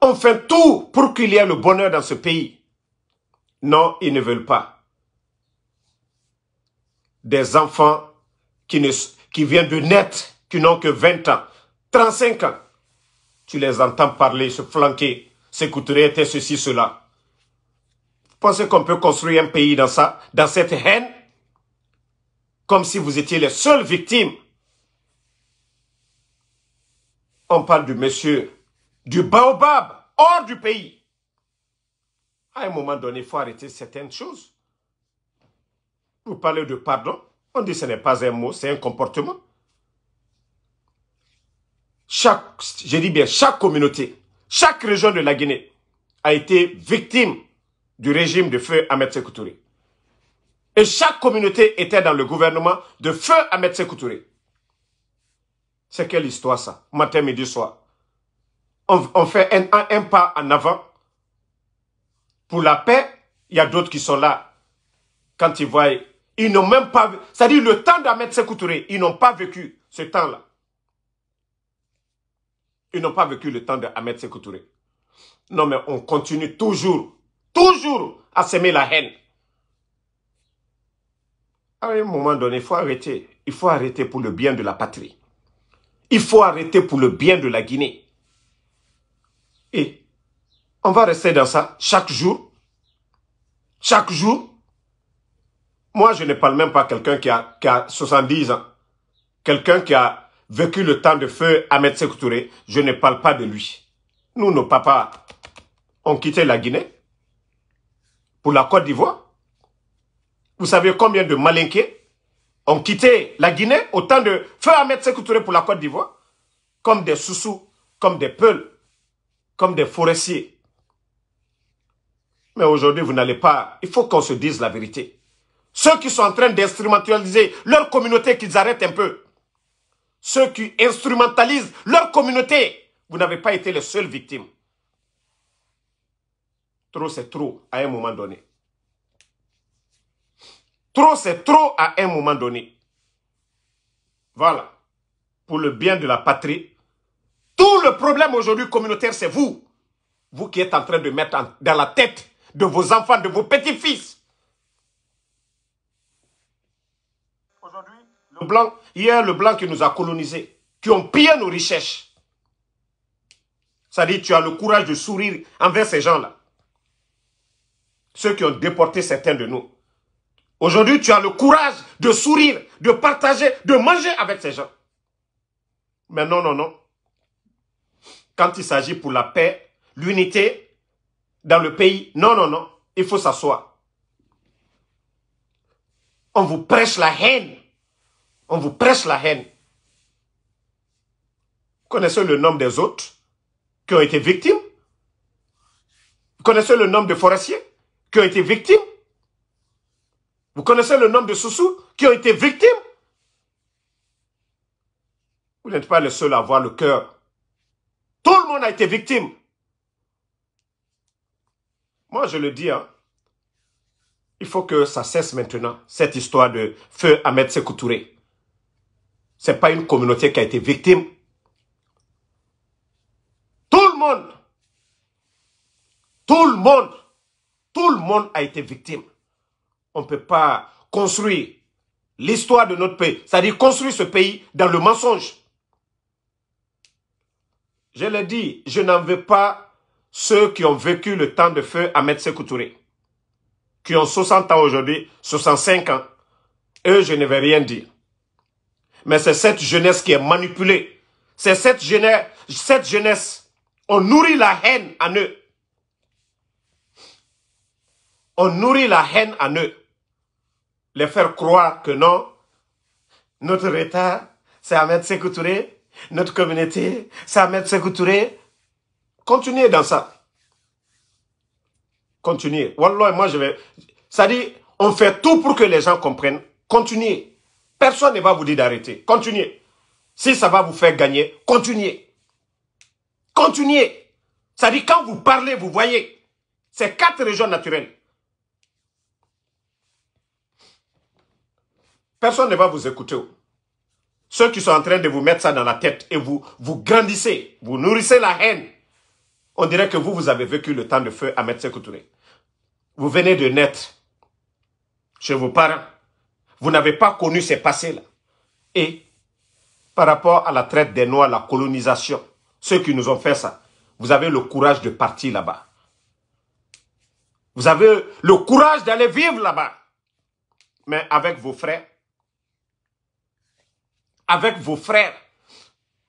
On fait tout pour qu'il y ait le bonheur dans ce pays. Non, ils ne veulent pas. Des enfants qui, ne, qui viennent de naître, qui n'ont que 20 ans, 35 ans, tu les entends parler, se flanquer, s'écouter, ceci, cela. pensez qu'on peut construire un pays dans ça, dans cette haine Comme si vous étiez les seules victimes. On parle du monsieur du baobab, hors du pays. À un moment donné, il faut arrêter certaines choses. Vous parlez de pardon, on dit que ce n'est pas un mot, c'est un comportement. Chaque, je dis bien, chaque communauté, chaque région de la Guinée a été victime du régime de feu Ahmed Sékou Et chaque communauté était dans le gouvernement de feu Ahmed Sékou C'est quelle histoire ça Matin, midi, soir on, fait un, pas en avant pour la paix, il y a d'autres qui sont là. Quand ils voient, ils n'ont même pas... C'est-à-dire le temps d'Ahmed Sekoutouré, ils n'ont pas vécu ce temps-là. Ils n'ont pas vécu le temps d'Ahmed Sekoutouré. Non, mais on continue toujours, toujours à s'aimer la haine. À un moment donné, il faut arrêter. Il faut arrêter pour le bien de la patrie. Il faut arrêter pour le bien de la Guinée. Et on va rester dans ça chaque jour. Chaque jour. Moi, je ne parle même pas quelqu'un qui a, 70 ans. Quelqu'un qui a vécu le temps de feu à Sekou Je ne parle pas de lui. Nous, nos papas ont quitté la Guinée pour la Côte d'Ivoire. Vous savez combien de Malinqués ont quitté la Guinée au temps de feu Ahmed Sekou pour la Côte d'Ivoire comme des soussous, comme des peuls comme des forestiers. Mais aujourd'hui, vous n'allez pas... Il faut qu'on se dise la vérité. Ceux qui sont en train d'instrumentaliser leur communauté, qu'ils arrêtent un peu. Ceux qui instrumentalisent leur communauté, vous n'avez pas été les seules victimes. Trop, c'est trop à un moment donné. Trop, c'est trop à un moment donné. Voilà. Pour le bien de la patrie, tout le problème aujourd'hui communautaire, c'est vous. Vous qui êtes en train de mettre dans la tête de vos enfants, de vos petits-fils. Aujourd'hui, le blanc, hier, le blanc qui nous a colonisés, qui ont pillé nos richesses. Ça dit, tu as le courage de sourire envers ces gens-là. Ceux qui ont déporté certains de nous. Aujourd'hui, tu as le courage de sourire, de partager, de manger avec ces gens. Mais non, non, non quand il s'agit pour la paix, l'unité dans le pays. Non, non, non. Il faut s'asseoir. On vous prêche la haine. On vous prêche la haine. Vous connaissez le nombre des autres qui ont été victimes Vous connaissez le nombre de forestiers qui ont été victimes Vous connaissez le nombre de sous qui ont été victimes Vous n'êtes pas les seuls à avoir le cœur a été victime. Moi, je le dis, hein. il faut que ça cesse maintenant, cette histoire de feu Ahmed Sekou Touré. Ce n'est pas une communauté qui a été victime. Tout le monde, tout le monde, tout le monde a été victime. On ne peut pas construire l'histoire de notre pays, c'est-à-dire construire ce pays dans le mensonge. Je l'ai dit, je n'en veux pas ceux qui ont vécu le temps de feu à ses Couturé, qui ont 60 ans aujourd'hui, 65 ans. Eux, je ne vais rien dire. Mais c'est cette jeunesse qui est manipulée. C'est cette jeunesse, cette jeunesse. On nourrit la haine en eux. On nourrit la haine en eux. Les faire croire que non, notre retard, c'est à Ahmed Sekoutouré, notre communauté, Samet Sekoutouré. Continuez dans ça. Continuez. Wallah, moi je vais... Ça dit, on fait tout pour que les gens comprennent. Continuez. Personne ne va vous dire d'arrêter. Continuez. Si ça va vous faire gagner, continuez. Continuez. Ça dit, quand vous parlez, vous voyez. C'est quatre régions naturelles. Personne ne va vous écouter. Ceux qui sont en train de vous mettre ça dans la tête et vous, vous grandissez, vous nourrissez la haine. On dirait que vous, vous avez vécu le temps de feu à Ahmed Vous venez de naître chez vos parents. Vous n'avez pas connu ces passés-là. Et par rapport à la traite des Noirs, la colonisation, ceux qui nous ont fait ça, vous avez le courage de partir là-bas. Vous avez le courage d'aller vivre là-bas. Mais avec vos frères, avec vos frères.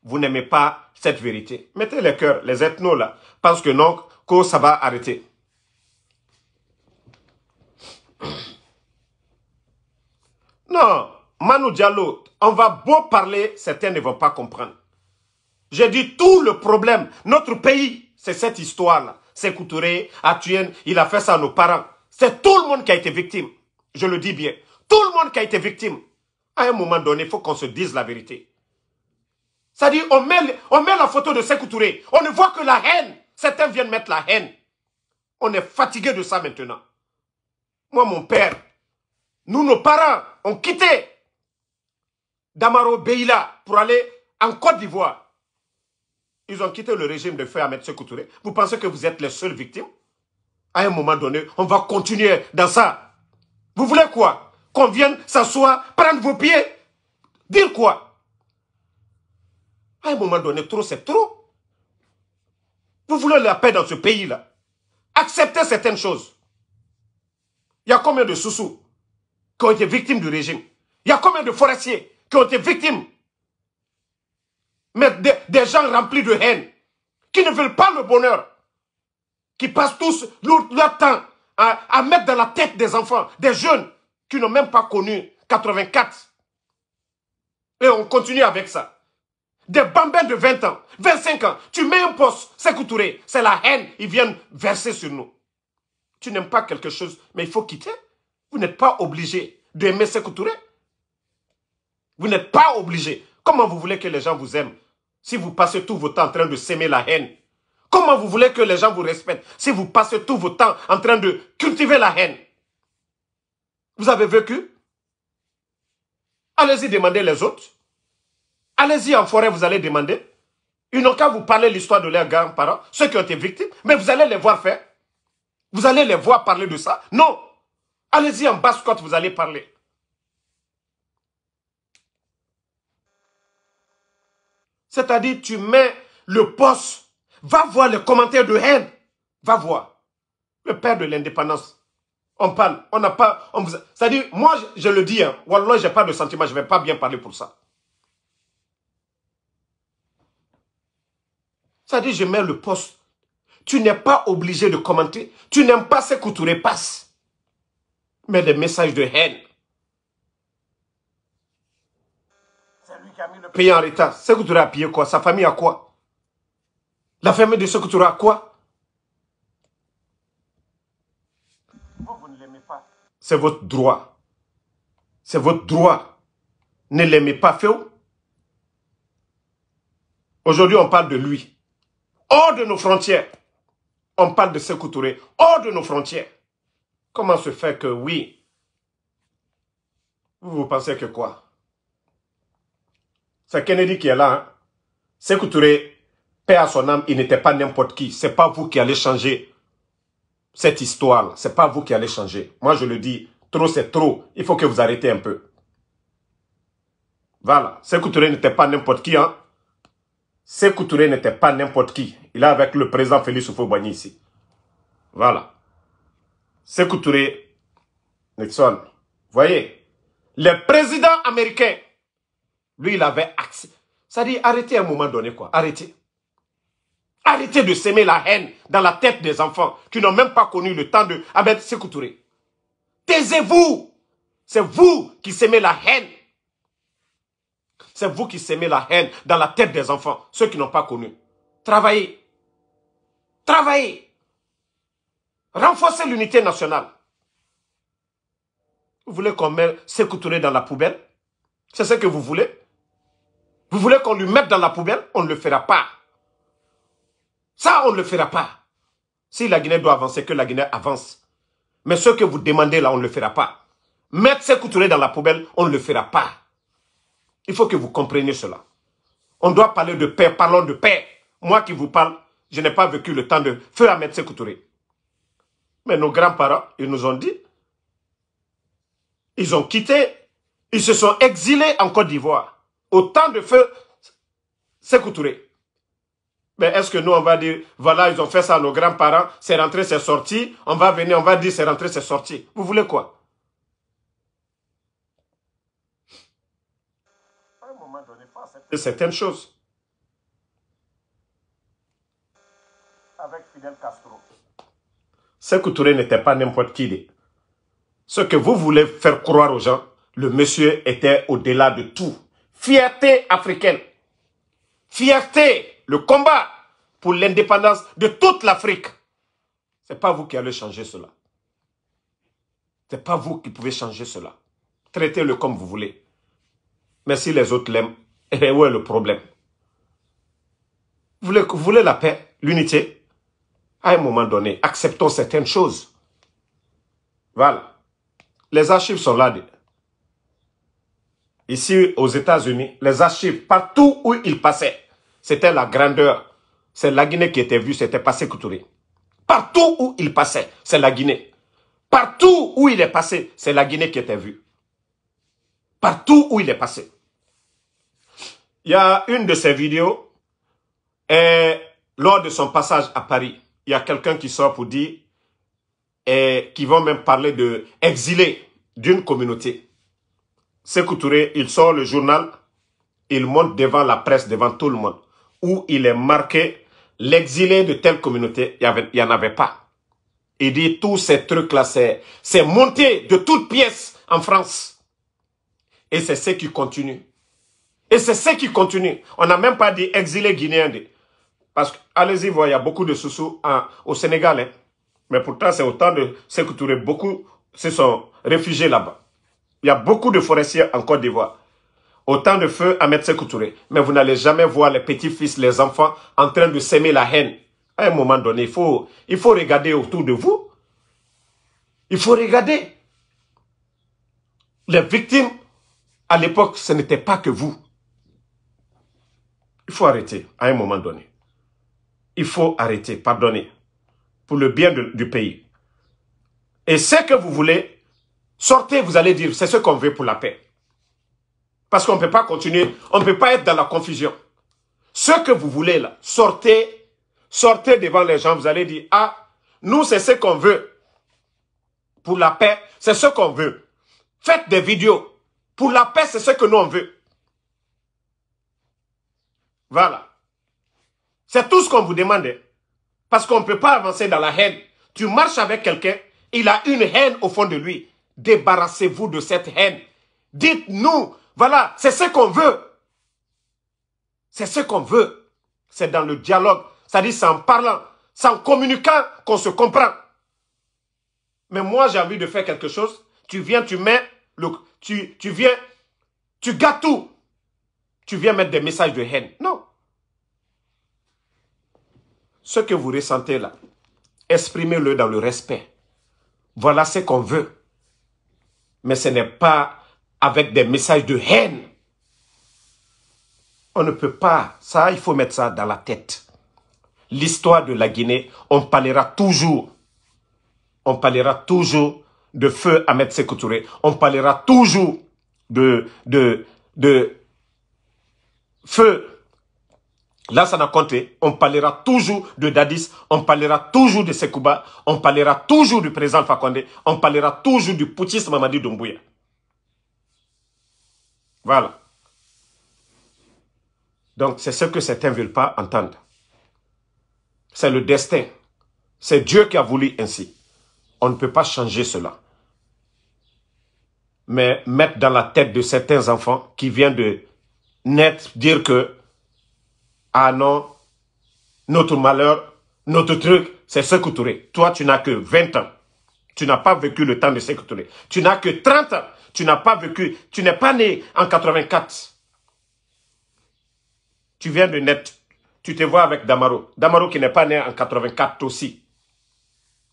Vous n'aimez pas cette vérité. Mettez les cœurs, les ethnos là, parce que non, que ça va arrêter. Non, Manu Diallo, on va beau parler, certains ne vont pas comprendre. J'ai dit tout le problème. Notre pays, c'est cette histoire-là. C'est Couturé, Atuyen, il a fait ça à nos parents. C'est tout le monde qui a été victime. Je le dis bien. Tout le monde qui a été victime à un moment donné, il faut qu'on se dise la vérité. C'est-à-dire, on met, on met la photo de Sekou Touré. On ne voit que la haine. Certains viennent mettre la haine. On est fatigué de ça maintenant. Moi, mon père, nous, nos parents, ont quitté Damaro Beila pour aller en Côte d'Ivoire. Ils ont quitté le régime de feu à Sekou Touré. Vous pensez que vous êtes les seules victimes À un moment donné, on va continuer dans ça. Vous voulez quoi qu'on s'asseoir, prendre vos pieds. Dire quoi À un moment donné, trop c'est trop. Vous voulez la paix dans ce pays-là. Acceptez certaines choses. Il y a combien de sous qui ont été victimes du régime Il y a combien de forestiers qui ont été victimes Mais des, gens remplis de haine, qui ne veulent pas le bonheur, qui passent tous leur, temps à mettre dans la tête des enfants, des jeunes, qui n'ont même pas connu 84. Et on continue avec ça. Des bambins de 20 ans, 25 ans, tu mets un poste, c'est couturé, c'est la haine, ils viennent verser sur nous. Tu n'aimes pas quelque chose, mais il faut quitter. Vous n'êtes pas obligé d'aimer ces Touré. Vous n'êtes pas obligé. Comment vous voulez que les gens vous aiment si vous passez tout votre temps en train de s'aimer la haine Comment vous voulez que les gens vous respectent si vous passez tout votre temps en train de cultiver la haine vous avez vécu Allez-y demander les autres. Allez-y en forêt, vous allez demander. Ils n'ont qu'à vous parler l'histoire de leurs grands-parents, ceux qui ont été victimes, mais vous allez les voir faire. Vous allez les voir parler de ça. Non. Allez-y en basse-côte, vous allez parler. C'est-à-dire, tu mets le poste. Va voir les commentaires de haine. Va voir. Le père de l'indépendance on parle, on n'a pas... On dit, cest moi, je, le dis, hein, Wallah, je pas de sentiment, je vais pas bien parler pour ça. Ça dit, je mets le poste. Tu n'es pas obligé de commenter. Tu n'aimes pas ce que tu répasses. Mais des messages de haine. Pays en retard. Ce que tu aurais quoi Sa famille a quoi La famille de ce que tu as, quoi C'est votre droit. C'est votre droit. Ne l'aimez pas, Féo. Aujourd'hui, on parle de lui. Hors de nos frontières. On parle de Sekou Touré. Hors de nos frontières. Comment se fait que, oui, vous, vous pensez que quoi C'est Kennedy qui est là. Hein? Sekou paix à son âme, il n'était pas n'importe qui. C'est pas vous qui allez changer cette histoire-là. Ce n'est pas vous qui allez changer. Moi, je le dis, trop c'est trop. Il faut que vous arrêtez un peu. Voilà. c'est n'était pas n'importe qui. Hein? n'était pas n'importe qui. Il est avec le président Félix Oufo-Boigny, ici. Voilà. Sekou Nixon. Voyez, le président américain, lui, il avait accès. Ça dit, arrêtez à un moment donné, quoi. Arrêtez. Arrêtez de s'aimer la haine dans la tête des enfants qui n'ont même pas connu le temps de Ahmed Taisez-vous. C'est vous qui s'aimez la haine. C'est vous qui s'aimez la haine dans la tête des enfants, ceux qui n'ont pas connu. Travaillez. Travaillez. Renforcez l'unité nationale. Vous voulez qu'on mette Sekou dans la poubelle C'est ce que vous voulez Vous voulez qu'on lui mette dans la poubelle On ne le fera pas. Ça, on ne le fera pas. Si la Guinée doit avancer, que la Guinée avance. Mais ce que vous demandez là, on ne le fera pas. Mettre ses couturés dans la poubelle, on ne le fera pas. Il faut que vous compreniez cela. On doit parler de paix, parlons de paix. Moi qui vous parle, je n'ai pas vécu le temps de feu à mettre ses couturés. Mais nos grands-parents, ils nous ont dit, ils ont quitté, ils se sont exilés en Côte d'Ivoire. Au temps de feu, c'est couturé. Mais ben, est-ce que nous, on va dire, voilà, ils ont fait ça à nos grands-parents, c'est rentré, c'est sorti. On va venir, on va dire, c'est rentré, c'est sorti. Vous voulez quoi de certaines choses. Avec Fidel Castro. Ce n'était pas n'importe qui. Ce que vous voulez faire croire aux gens, le monsieur était au-delà de tout. Fierté africaine. Fierté le combat pour l'indépendance de toute l'Afrique. Ce n'est pas vous qui allez changer cela. Ce n'est pas vous qui pouvez changer cela. Traitez-le comme vous voulez. Mais si les autres l'aiment, eh où est le problème vous voulez, vous voulez la paix, l'unité À un moment donné, acceptons certaines choses. Voilà. Les archives sont là. Ici, aux États-Unis, les archives, partout où ils passaient, c'était la grandeur. C'est la Guinée qui était vue, c'était passé Couturé. Partout où il passait, c'est la Guinée. Partout où il est passé, c'est la Guinée qui était vue. Partout où il est passé. Il y a une de ses vidéos, lors de son passage à Paris, il y a quelqu'un qui sort pour dire, et qui vont même parler de exilé d'une communauté. C'est Coutouré, il sort le journal, il monte devant la presse, devant tout le monde où il est marqué l'exilé de telle communauté, il y en avait pas. Il dit tous ces trucs-là, c'est monté de toutes pièces en France. Et c'est ce qui continue. Et c'est ce qui continue. On n'a même pas dit exilé guinéen. Parce que, allez-y il y a beaucoup de sous sous au Sénégal. Hein. Mais pourtant, c'est autant de Sékou Beaucoup se sont réfugiés là-bas. Il y a beaucoup de forestiers en Côte d'Ivoire. Autant de feu à mettre ses couturer Mais vous n'allez jamais voir les petits-fils, les enfants en train de s'aimer la haine. À un moment donné, il faut, il faut regarder autour de vous. Il faut regarder. Les victimes, à l'époque, ce n'était pas que vous. Il faut arrêter à un moment donné. Il faut arrêter, pardonner, pour le bien du pays. Et ce que vous voulez, sortez, vous allez dire, c'est ce qu'on veut pour la paix. Parce qu'on ne peut pas continuer, on ne peut pas être dans la confusion. Ce que vous voulez là, sortez, sortez devant les gens, vous allez dire, ah, nous c'est ce qu'on veut. Pour la paix, c'est ce qu'on veut. Faites des vidéos. Pour la paix, c'est ce que nous on veut. Voilà. C'est tout ce qu'on vous demande. Hein. Parce qu'on ne peut pas avancer dans la haine. Tu marches avec quelqu'un, il a une haine au fond de lui. Débarrassez-vous de cette haine. Dites-nous voilà, c'est ce qu'on veut. C'est ce qu'on veut. C'est dans le dialogue, c'est-à-dire c'est en parlant, c'est en communiquant qu'on se comprend. Mais moi, j'ai envie de faire quelque chose. Tu viens, tu mets, le, tu, tu viens, tu gâtes tout. Tu viens mettre des messages de haine. Non. Ce que vous ressentez là, exprimez-le dans le respect. Voilà ce qu'on veut. Mais ce n'est pas avec des messages de haine. On ne peut pas, ça, il faut mettre ça dans la tête. L'histoire de la Guinée, on parlera toujours, on parlera toujours de feu Ahmed Sékou Touré, on parlera toujours de, de, de feu n'a compté. on parlera toujours de Dadis, on parlera toujours de Sekouba, on parlera toujours du président Fakonde, on parlera toujours du poutiste Mamadi Doumbouya. Voilà. Donc, c'est ce que certains ne veulent pas entendre. C'est le destin. C'est Dieu qui a voulu ainsi. On ne peut pas changer cela. Mais mettre dans la tête de certains enfants qui viennent de naître, dire que, ah non, notre malheur, notre truc, c'est ce que tu Toi, tu n'as que 20 ans tu n'as pas vécu le temps de Touré. Tu n'as que 30 ans. Tu n'as pas vécu, tu n'es pas né en 84. Tu viens de naître. Tu te vois avec Damaro. Damaro qui n'est pas né en 84 aussi.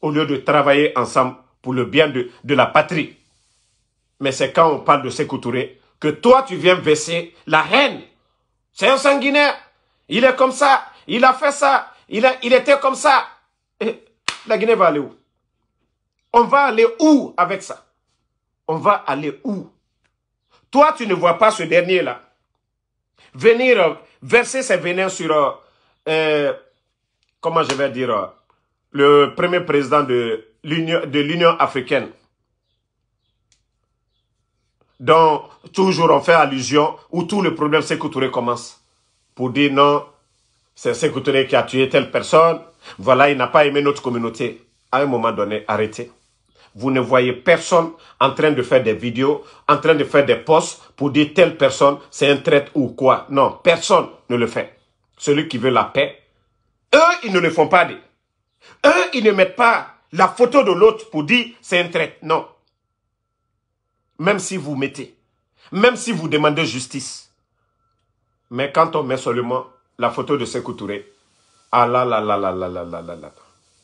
Au lieu de travailler ensemble pour le bien de, la patrie. Mais c'est quand on parle de Sékou que toi tu viens verser la haine. C'est un sanguinaire. Il est comme ça. Il a fait ça. Il, il était comme ça. la Guinée va aller où on va aller où avec ça On va aller où Toi, tu ne vois pas ce dernier-là venir euh, verser ses vénères sur, euh, euh, comment je vais dire, le premier président de l'Union africaine dont toujours on fait allusion, où tout le problème Sekou commence. Pour dire non, c'est Sekou qui a tué telle personne, voilà, il n'a pas aimé notre communauté. À un moment donné, arrêtez vous ne voyez personne en train de faire des vidéos, en train de faire des posts pour dire telle personne, c'est un traître ou quoi. Non, personne ne le fait. Celui qui veut la paix, eux, ils ne le font pas. Eux, ils ne mettent pas la photo de l'autre pour dire c'est un traître. Non. Même si vous mettez, même si vous demandez justice. Mais quand on met seulement la photo de ce Touré, ah là là là là là là là là là.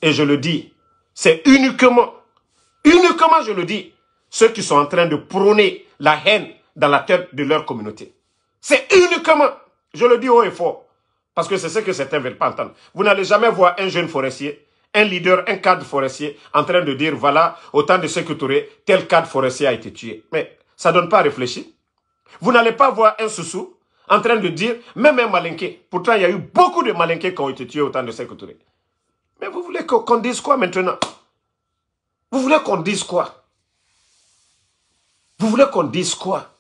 Et je le dis, c'est uniquement Uniquement, je le dis, ceux qui sont en train de prôner la haine dans la tête de leur communauté. C'est uniquement, je le dis haut et fort, parce que c'est ce que certains ne veulent pas entendre. Vous n'allez jamais voir un jeune forestier, un leader, un cadre forestier en train de dire, voilà, autant de ceux tel cadre forestier a été tué. Mais ça ne donne pas à réfléchir. Vous n'allez pas voir un Soussou en train de dire, même un malinqué, Pourtant, il y a eu beaucoup de malinqués qui ont été tués autant de ce que Mais vous voulez qu'on dise quoi maintenant vous voulez qu'on dise quoi Vous voulez qu'on dise quoi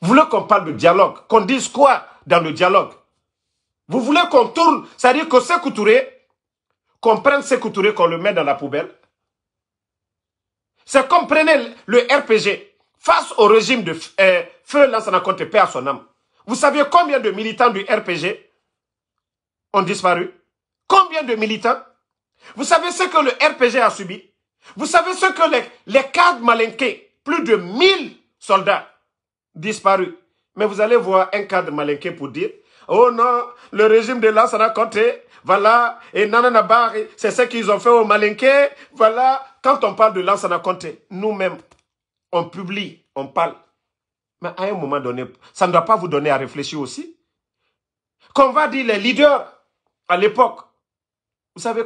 Vous voulez qu'on parle de dialogue Qu'on dise quoi dans le dialogue Vous voulez qu'on tourne, c'est-à-dire que ces couturiers, qu'on prenne ces couturiers, qu'on le met dans la poubelle C'est comme prenez le RPG face au régime de euh, Feu n'a compté paix à son âme. Vous savez combien de militants du RPG ont disparu Combien de militants Vous savez ce que le RPG a subi vous savez ce que les, les cadres malinqués, plus de 1000 soldats disparus. Mais vous allez voir un cadre malinqué pour dire, oh non, le régime de l'Ansana Conté, voilà, et Nananabar, c'est ce qu'ils ont fait aux malinqués, voilà. Quand on parle de l'Ansana Conté, nous-mêmes, on publie, on parle. Mais à un moment donné, ça ne doit pas vous donner à réfléchir aussi. Qu'on va dire les leaders à l'époque. Vous savez,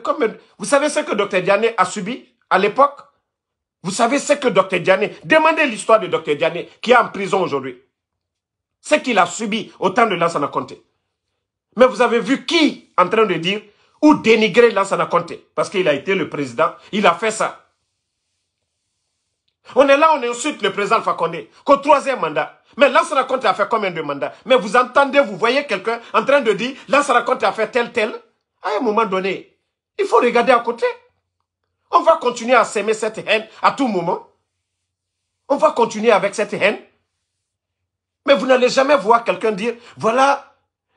vous savez ce que Dr Diané a subi à l'époque. Vous savez ce que Dr Diané, demandez l'histoire de Dr Diané qui est en prison aujourd'hui. Ce qu'il a subi au temps de Lansana Conté. Mais vous avez vu qui en train de dire ou dénigrer Lansana Conté parce qu'il a été le président, il a fait ça. On est là, on insulte le président Fakonde qu'au troisième mandat. Mais Lansana Conté a fait combien de mandats Mais vous entendez, vous voyez quelqu'un en train de dire Lansana Conté a fait tel, tel. À un moment donné, il faut regarder à côté. On va continuer à s'aimer cette haine à tout moment. On va continuer avec cette haine. Mais vous n'allez jamais voir quelqu'un dire, voilà,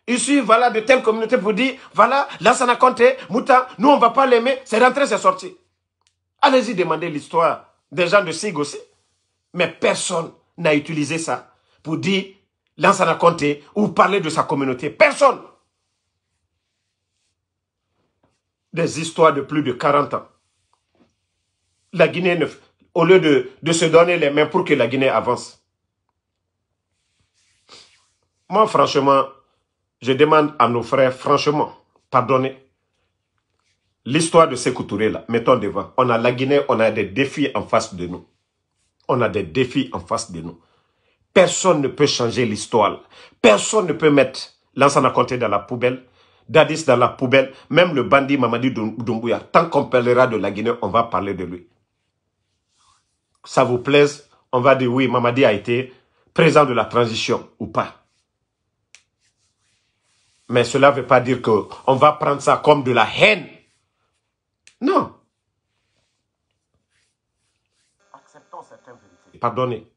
ici, voilà, de telle communauté pour dire, voilà, là, ça n'a compté, Mouta, nous, on ne va pas l'aimer, c'est rentré, c'est sorti. Allez-y demander l'histoire des gens de Sig aussi. Mais personne n'a utilisé ça pour dire, là, ça ou parler de sa communauté. Personne. Des histoires de plus de 40 ans la Guinée, ne, au lieu de, se donner les mains pour que la Guinée avance. Moi, franchement, je demande à nos frères, franchement, pardonnez. L'histoire de ces couturiers là, mettons devant. On a la Guinée, on a des défis en face de nous. On a des défis en face de nous. Personne ne peut changer l'histoire. Personne ne peut mettre Lansana Conté dans la poubelle, Dadis dans la poubelle, même le bandit Mamadi Doumbouya. Tant qu'on parlera de la Guinée, on va parler de lui ça vous plaise, on va dire oui, Mamadi a été présent de la transition ou pas. Mais cela ne veut pas dire qu'on va prendre ça comme de la haine. Non. Acceptons Pardonnez.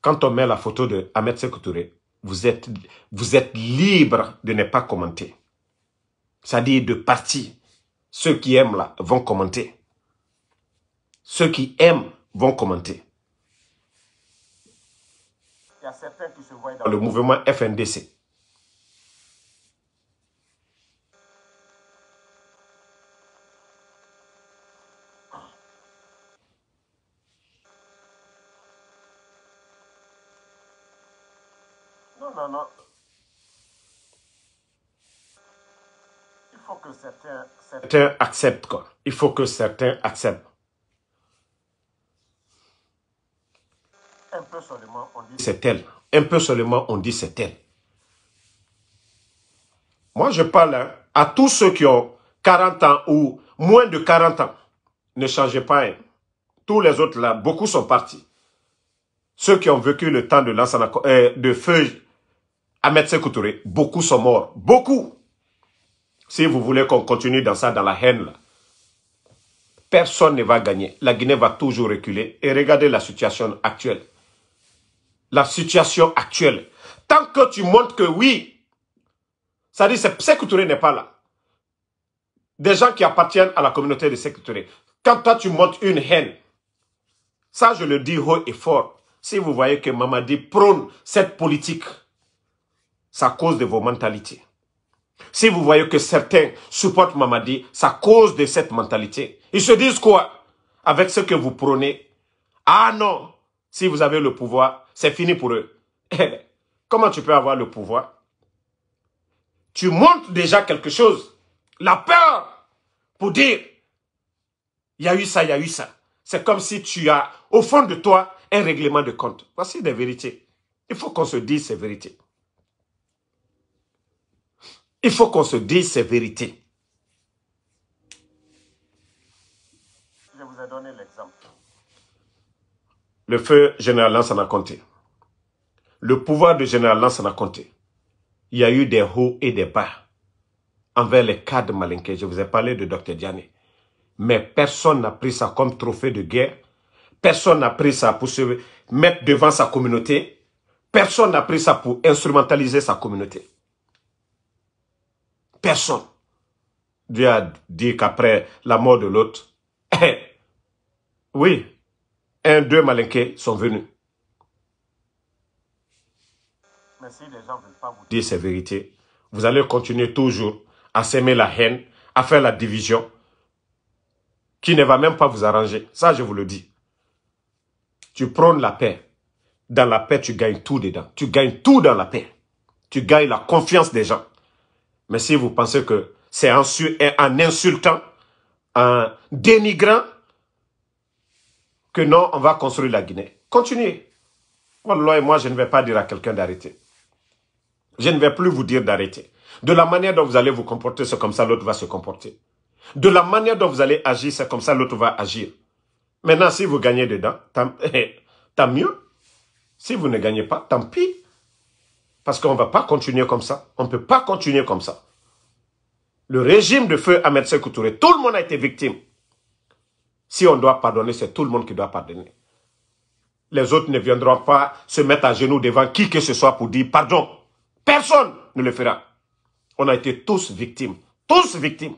Quand on met la photo de Ahmed Sekoutouré, vous êtes, vous êtes libre de ne pas commenter. C'est-à-dire de partir. Ceux qui aiment là vont commenter. Ceux qui aiment vont commenter. Il y a certains qui se voient dans le mouvement FNDC. Non, non, non. Il faut que certains, acceptent, quoi. Il faut que certains acceptent. seulement on dit c'est elle. Un peu seulement on dit c'est elle. Moi, je parle hein, à tous ceux qui ont 40 ans ou moins de 40 ans. Ne changez pas. Hein. Tous les autres là, beaucoup sont partis. Ceux qui ont vécu le temps de là à euh, de feu Ahmed beaucoup sont morts. Beaucoup. Si vous voulez qu'on continue dans ça, dans la haine personne ne va gagner. La Guinée va toujours reculer. Et regardez la situation actuelle la situation actuelle. Tant que tu montres que oui, ça dit c'est secteur n'est pas là. Des gens qui appartiennent à la communauté de secteur. Quand toi tu montes une haine, ça je le dis haut et fort. Si vous voyez que Mamadi prône cette politique, c'est cause de vos mentalités. Si vous voyez que certains supportent Mamadi, c'est à cause de cette mentalité. Ils se disent quoi Avec ce que vous prônez. Ah non, si vous avez le pouvoir, c'est fini pour eux. Eh ben, comment tu peux avoir le pouvoir Tu montres déjà quelque chose. La peur pour dire, il y a eu ça, il y a eu ça. C'est comme si tu as, au fond de toi, un règlement de compte. Voici des vérités. Il faut qu'on se dise ces vérités. Il faut qu'on se dise ces vérités. le feu général a compté. le pouvoir de général a compté. il y a eu des hauts et des bas envers les cadres malinqués. Je vous ai parlé de Dr Diané. Mais personne n'a pris ça comme trophée de guerre. Personne n'a pris ça pour se mettre devant sa communauté. Personne n'a pris ça pour instrumentaliser sa communauté. Personne. Dieu a dit qu'après la mort de l'autre, eh, oui, un, deux malinqués sont venus. Mais si les gens veulent pas vous dire ces vérités, vous allez continuer toujours à s'aimer la haine, à faire la division, qui ne va même pas vous arranger. Ça, je vous le dis. Tu prônes la paix. Dans la paix, tu gagnes tout dedans. Tu gagnes tout dans la paix. Tu gagnes la confiance des gens. Mais si vous pensez que c'est un en insultant, en dénigrant, que non, on va construire la Guinée. Continuez. Wallah, moi, je ne vais pas dire à quelqu'un d'arrêter. Je ne vais plus vous dire d'arrêter. De la manière dont vous allez vous comporter, c'est comme ça l'autre va se comporter. De la manière dont vous allez agir, c'est comme ça l'autre va agir. Maintenant, si vous gagnez dedans, tant, mieux. Si vous ne gagnez pas, tant pis. Parce qu'on ne va pas continuer comme ça. On ne peut pas continuer comme ça. Le régime de feu Ahmed Sekou tout le monde a été victime. Si on doit pardonner, c'est tout le monde qui doit pardonner. Les autres ne viendront pas se mettre à genoux devant qui que ce soit pour dire pardon. Personne ne le fera. On a été tous victimes. Tous victimes.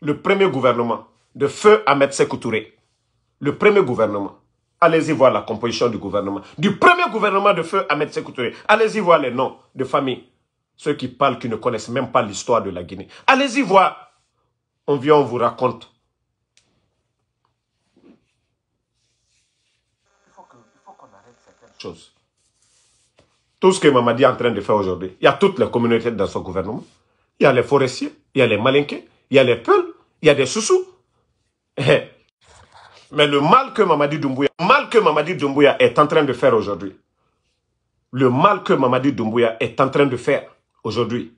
Le premier gouvernement de feu Ahmed ses Le premier gouvernement. Allez-y voir la composition du gouvernement. Du premier gouvernement de feu Ahmed ses Allez-y voir les noms de famille. Ceux qui parlent, qui ne connaissent même pas l'histoire de la Guinée. Allez-y voir. On vient, on vous raconte Tout ce que Mamadi est en train de faire aujourd'hui, il y a toutes les communautés dans son gouvernement. Il y a les forestiers, il y a les malinqués, il y a les peuls, il y a des soussous. Eh. Mais le mal que Mamadi Doumbouya, mal que Mamadi Doumbouya est en train de faire aujourd'hui, le mal que Mamadi Doumbouya est en train de faire aujourd'hui,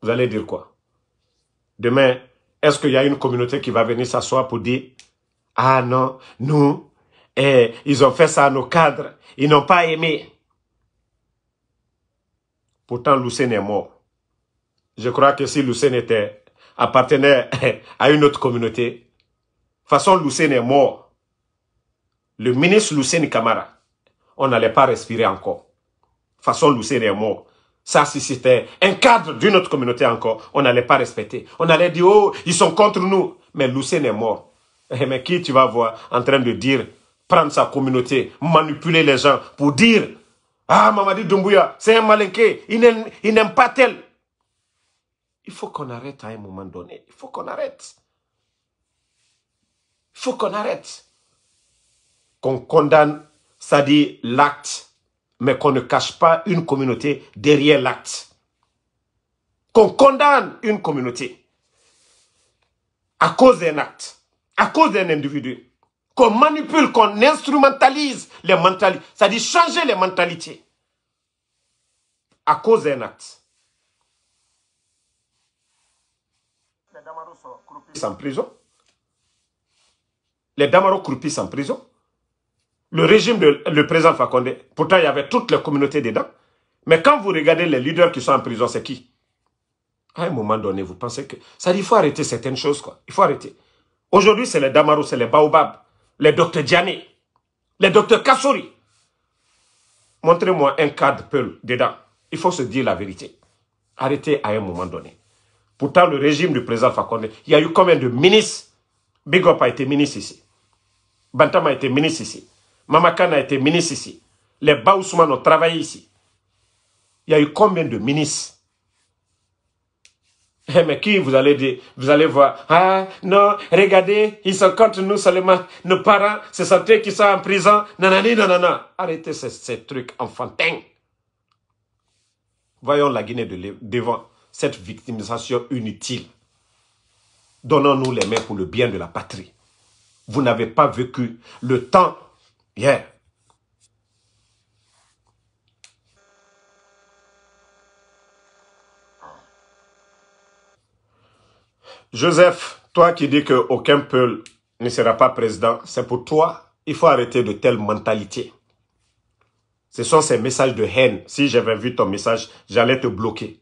vous allez dire quoi Demain, est-ce qu'il y a une communauté qui va venir s'asseoir pour dire « Ah non, nous, et eh, ils ont fait ça à nos cadres. Ils n'ont pas aimé. Pourtant, Lucène est mort. Je crois que si Lucène était, appartenait à une autre communauté, façon, Lucène est mort. Le ministre Lucène Kamara, on n'allait pas respirer encore. façon, Lucène est mort. Ça, si c'était un cadre d'une autre communauté encore, on n'allait pas respecter. On allait dire, oh, ils sont contre nous. Mais Lucène est mort. Eh, mais qui tu vas voir en train de dire prendre sa communauté, manipuler les gens pour dire « Ah, Mamadi Doumbouya, c'est un malinqué, il n'aime pas tel. » Il faut qu'on arrête à un moment donné. Il faut qu'on arrête. Il faut qu'on arrête. Qu'on condamne, ça dit l'acte, mais qu'on ne cache pas une communauté derrière l'acte. Qu'on condamne une communauté à cause d'un acte, à cause d'un individu qu'on manipule, qu'on instrumentalise les mentalités. C'est-à-dire changer les mentalités à cause d'un acte. Les sont croupis en prison. Les Damaro croupissent en prison. Le régime de le président Fakonde, pourtant il y avait toutes les communautés dedans. Mais quand vous regardez les leaders qui sont en prison, c'est qui À un moment donné, vous pensez que... Ça dit, il faut arrêter certaines choses, quoi. Il faut arrêter. Aujourd'hui, c'est les Damaro, c'est les Baobabs les docteurs Djané, les docteurs Kassouri. Montrez-moi un cadre Peul dedans. Il faut se dire la vérité. Arrêtez à un moment donné. Pourtant, le régime du président Fakonde, il y a eu combien de ministres Bigop a été ministre ici. Bantam a été ministre ici. Mamakana a été ministre ici. Les Baoussouman ont travaillé ici. Il y a eu combien de ministres eh, mais qui vous allez dire, vous allez voir, ah non, regardez, ils sont contre nous seulement, nos parents, c'est ça qui sont en prison, nanani, nanana. Arrêtez ces, trucs enfantins. Voyons la Guinée devant cette victimisation inutile. Donnons-nous les mains pour le bien de la patrie. Vous n'avez pas vécu le temps hier. Joseph, toi qui dis qu'aucun peuple ne sera pas président, c'est pour toi, il faut arrêter de telles mentalités. Ce sont ces messages de haine. Si j'avais vu ton message, j'allais te bloquer.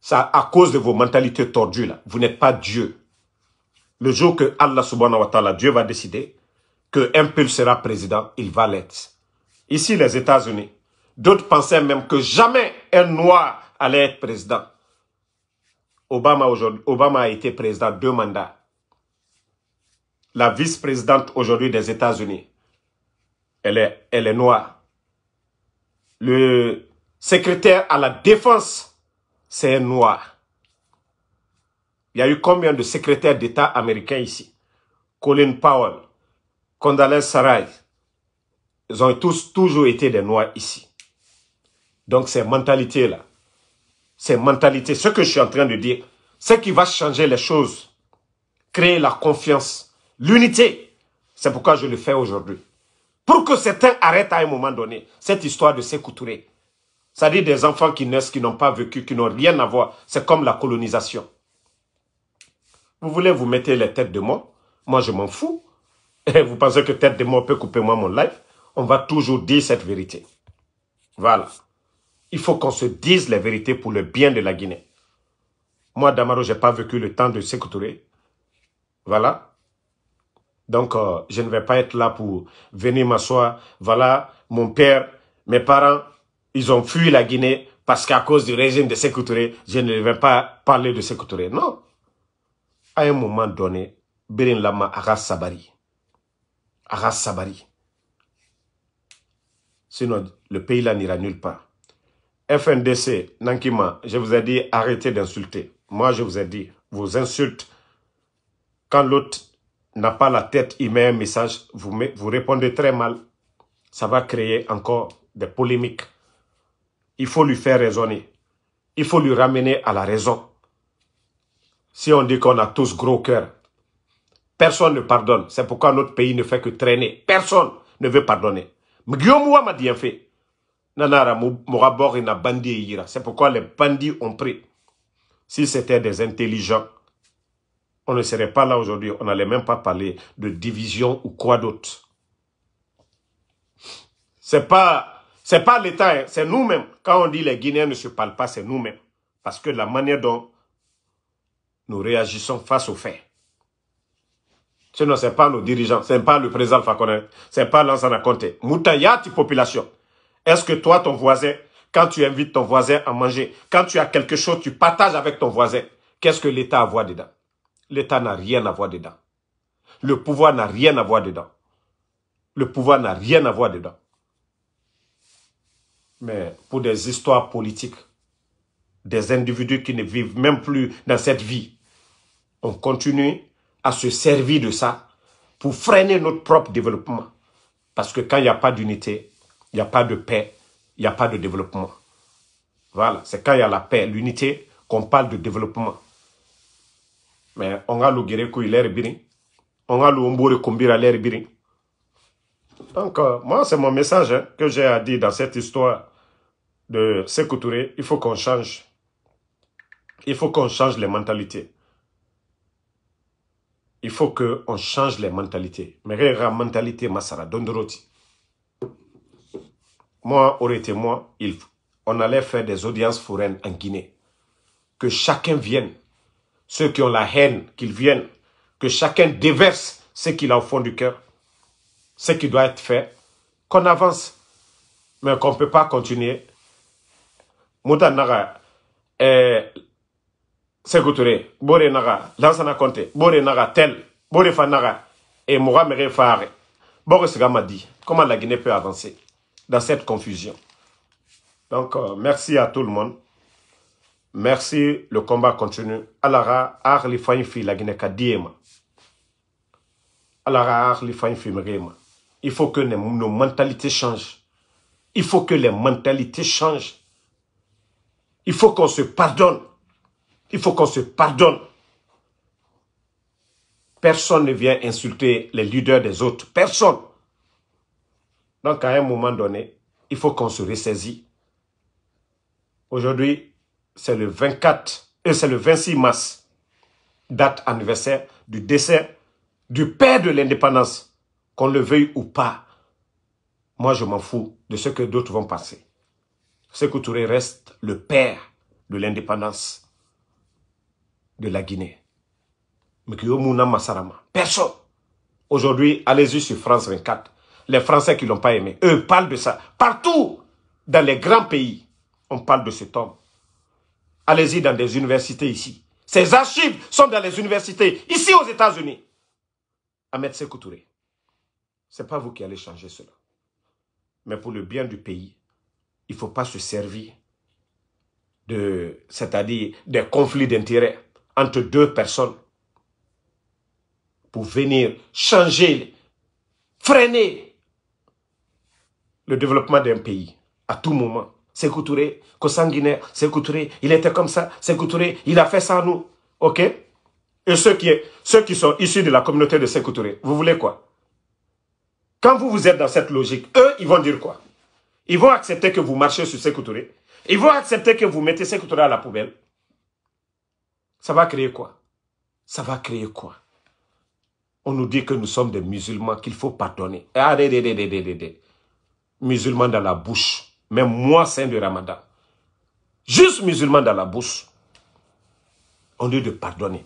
Ça, à cause de vos mentalités tordues, là, vous n'êtes pas Dieu. Le jour que Allah subhanahu wa ta'ala, Dieu va décider qu'un peuple sera président, il va l'être. Ici, les États-Unis, d'autres pensaient même que jamais un noir allait être président. Obama, a été président deux mandats. La vice-présidente aujourd'hui des États-Unis, elle est, elle est noire. Le secrétaire à la défense, c'est noir. Il y a eu combien de secrétaires d'État américains ici Colin Powell, Condoleezza Rice, Ils ont tous toujours été des noirs ici. Donc ces mentalités-là, ces mentalités, ce que je suis en train de dire, ce qui va changer les choses, créer la confiance, l'unité. C'est pourquoi je le fais aujourd'hui. Pour que certains arrêtent à un moment donné cette histoire de s'écouturer. C'est-à-dire des enfants qui naissent, qui n'ont pas vécu, qui n'ont rien à voir. C'est comme la colonisation. Vous voulez vous mettre les têtes de mort Moi, je m'en fous. Et vous pensez que tête de mort peut couper moi mon life? On va toujours dire cette vérité. Voilà il faut qu'on se dise la vérité pour le bien de la Guinée. Moi, Damaro, j'ai pas vécu le temps de s'écouter. Voilà. Donc, euh, je ne vais pas être là pour venir m'asseoir. Voilà, mon père, mes parents, ils ont fui la Guinée parce qu'à cause du régime de Touré, je ne vais pas parler de Touré. Non. À un moment donné, Birin Lama Aras Sabari. Aras Sabari. Sinon, le pays là n'ira nulle part. FNDC, Nankima, je vous ai dit arrêtez d'insulter. Moi, je vous ai dit, vous insultes. Quand l'autre n'a pas la tête, il met un message, vous, vous répondez très mal. Ça va créer encore des polémiques. Il faut lui faire raisonner. Il faut lui ramener à la raison. Si on dit qu'on a tous gros cœur, personne ne pardonne. C'est pourquoi notre pays ne fait que traîner. Personne ne veut pardonner. Guillaume Ouam dit fait. E c'est pourquoi les bandits ont pris. Si c'était des intelligents, on ne serait pas là aujourd'hui. On n'allait même pas parler de division ou quoi d'autre. C'est pas, pas l'État, hein. c'est nous-mêmes. Quand on dit les Guinéens ne se parlent pas, c'est nous-mêmes. Parce que la manière dont nous réagissons face aux faits. Sinon, ce n'est pas nos dirigeants, ce n'est pas le président Fakonel, ce n'est pas l'ancien Conté. Moutayati population. Est-ce que toi, ton voisin, quand tu invites ton voisin à manger, quand tu as quelque chose, tu partages avec ton voisin, qu'est-ce que l'État a à voir dedans L'État n'a rien à voir dedans. Le pouvoir n'a rien à voir dedans. Le pouvoir n'a rien à voir dedans. Mais pour des histoires politiques, des individus qui ne vivent même plus dans cette vie, on continue à se servir de ça pour freiner notre propre développement. Parce que quand il n'y a pas d'unité, il n'y a pas de paix, il n'y a pas de développement. Voilà, c'est quand il y a la paix, l'unité, qu'on parle de développement. Mais on a le Gereko, il est On a le qui Kumbira, il Donc, euh, moi, c'est mon message hein, que j'ai à dire dans cette histoire de Sekou Il faut qu'on change. Il faut qu'on change les mentalités. Il faut qu'on change les mentalités. Mais la mentalité, Massara, Dondoroti moi aurait été moi, il, on allait faire des audiences foraines en Guinée. Que chacun vienne. Ceux qui ont la haine, qu'ils viennent. Que chacun déverse ce qu'il a au fond du cœur. Ce qui doit être fait. Qu'on avance. Mais qu'on ne peut pas continuer. Moutanaga, eh, Sekouture, Bore Naga, Lansana Conte, Bore Naga, Tel, Bore Fanara et Moura Mere Boris Gamadi, comment la Guinée peut avancer dans cette confusion. Donc, euh, merci à tout le monde. Merci, le combat continue. Alara, Il faut que nos mentalités changent. Il faut que les mentalités changent. Il faut qu'on se pardonne. Il faut qu'on se pardonne. Personne ne vient insulter les leaders des autres. Personne. Donc, à un moment donné, il faut qu'on se ressaisit. Aujourd'hui, c'est le 24, et euh, c'est le 26 mars, date anniversaire du décès du père de l'indépendance, qu'on le veuille ou pas. Moi, je m'en fous de ce que d'autres vont passer. Sekou Touré reste le père de l'indépendance de la Guinée. Personne. Aujourd'hui, allez-y sur France 24 les Français qui ne l'ont pas aimé. Eux parlent de ça. Partout dans les grands pays, on parle de cet homme. Allez-y dans des universités ici. Ses archives sont dans les universités, ici aux États-Unis. Ahmed Sekou Touré, ce n'est pas vous qui allez changer cela. Mais pour le bien du pays, il ne faut pas se servir de, c'est-à-dire des conflits d'intérêts entre deux personnes pour venir changer, freiner le développement d'un pays à tout moment. C'est Touré, Kosanguiné, il était comme ça, c'est il a fait ça à nous. OK Et ceux qui, ceux qui sont issus de la communauté de c'est vous voulez quoi Quand vous vous êtes dans cette logique, eux, ils vont dire quoi Ils vont accepter que vous marchez sur c'est Ils vont accepter que vous mettez c'est à la poubelle. Ça va créer quoi Ça va créer quoi On nous dit que nous sommes des musulmans, qu'il faut pardonner. Ah, musulman dans la bouche, même moi, saint de Ramadan, juste musulman dans la bouche, on lieu de pardonner.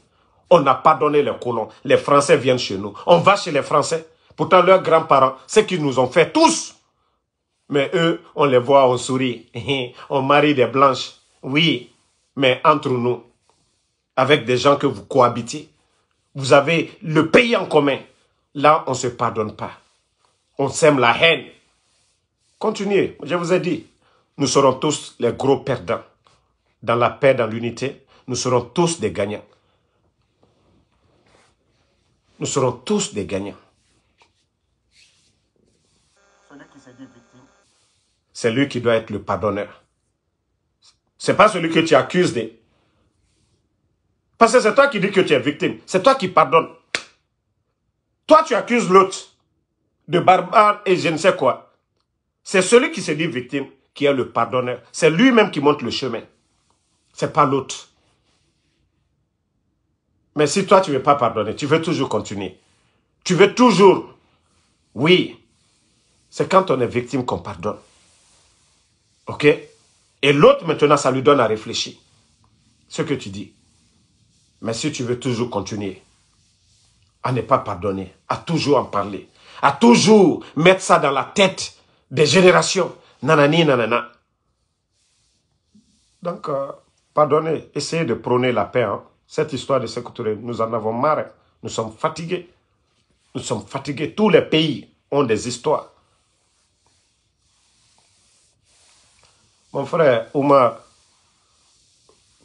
On a pardonné les colons. Les Français viennent chez nous. On va chez les Français. Pourtant, leurs grands-parents, ce qu'ils nous ont fait tous. Mais eux, on les voit, on sourit. on marie des blanches. Oui, mais entre nous, avec des gens que vous cohabitez, vous avez le pays en commun. Là, on ne se pardonne pas. On sème la haine. Continuez. Je vous ai dit, nous serons tous les gros perdants. Dans la paix, dans l'unité, nous serons tous des gagnants. Nous serons tous des gagnants. C'est lui qui doit être le pardonneur. n'est pas celui que tu accuses de. Parce que c'est toi qui dis que tu es victime. C'est toi qui pardonnes. Toi, tu accuses l'autre de barbare et je ne sais quoi. C'est celui qui se dit victime qui est le pardonneur. C'est lui-même qui monte le chemin. C'est pas l'autre. Mais si toi, tu ne veux pas pardonner, tu veux toujours continuer. Tu veux toujours. Oui. C'est quand on est victime qu'on pardonne. OK Et l'autre, maintenant, ça lui donne à réfléchir. Ce que tu dis. Mais si tu veux toujours continuer à ne pas pardonner, à toujours en parler, à toujours mettre ça dans la tête des générations. Nanani, nanana. Donc, euh, pardonnez, essayez de prôner la paix. Hein. Cette histoire de s'écouter, nous en avons marre. Nous sommes fatigués. Nous sommes fatigués. Tous les pays ont des histoires. Mon frère Ouma,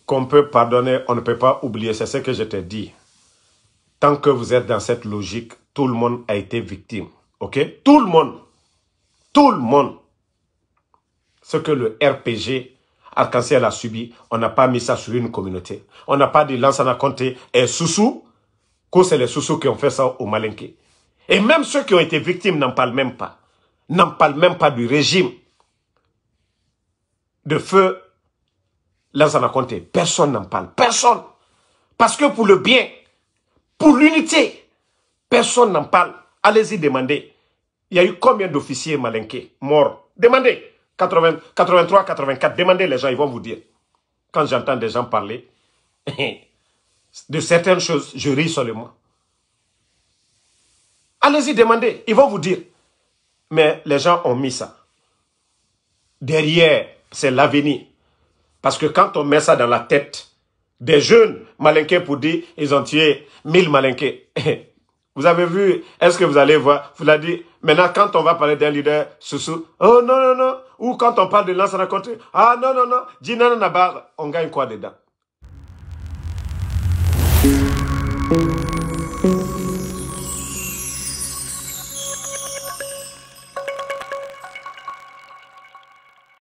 qu'on peut pardonner, on ne peut pas oublier. C'est ce que je t'ai dit. Tant que vous êtes dans cette logique, tout le monde a été victime. OK Tout le monde tout le monde ce que le RPG Arc-en-Ciel a subi. On n'a pas mis ça sur une communauté. On n'a pas dit Lansana Conté et Soussou, que c'est les Soussou qui ont fait ça au Malinke. Et même ceux qui ont été victimes n'en parlent même pas. N'en parlent même pas du régime de feu Lansana Conté. Personne n'en parle. Personne. Parce que pour le bien, pour l'unité, personne n'en parle. Allez-y demander. Il y a eu combien d'officiers malinqués morts Demandez. 83, 84. Demandez les gens, ils vont vous dire. Quand j'entends des gens parler de certaines choses, je ris seulement. Allez-y, demandez. Ils vont vous dire. Mais les gens ont mis ça. Derrière, c'est l'avenir. Parce que quand on met ça dans la tête des jeunes malinqués pour dire ils ont tué 1000 malinqués, Vous avez vu, est-ce que vous allez voir, vous l'avez dit, maintenant quand on va parler d'un leader sous oh non, non, non, ou quand on parle de l'ancien raconté, ah non, non, non, na on gagne quoi dedans